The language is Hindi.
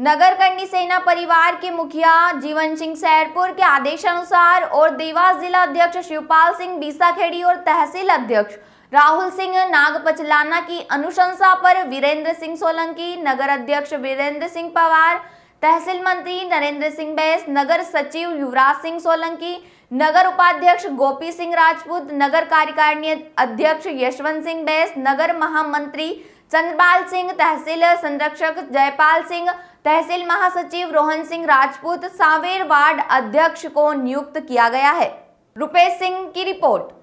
नगर कंडी सेना परिवार के मुखिया जीवन सिंह सैरपुर के अनुसार और देवास जिला अध्यक्ष शिवपाल सिंह बीसाखेड़ी और तहसील अध्यक्ष राहुल सिंह नागपचलाना की अनुशंसा पर वीरेंद्र सिंह सोलंकी नगर अध्यक्ष वीरेंद्र सिंह पवार तहसील मंत्री नरेंद्र सिंह बैस नगर सचिव युवराज सिंह सोलंकी नगर उपाध्यक्ष गोपी सिंह राजपूत नगर कार्यकारिणी अध्यक्ष यशवंत सिंह बैस नगर महामंत्री चंद्रपाल सिंह तहसील संरक्षक जयपाल सिंह तहसील महासचिव रोहन सिंह राजपूत सावेर वार्ड अध्यक्ष को नियुक्त किया गया है रुपेश सिंह की रिपोर्ट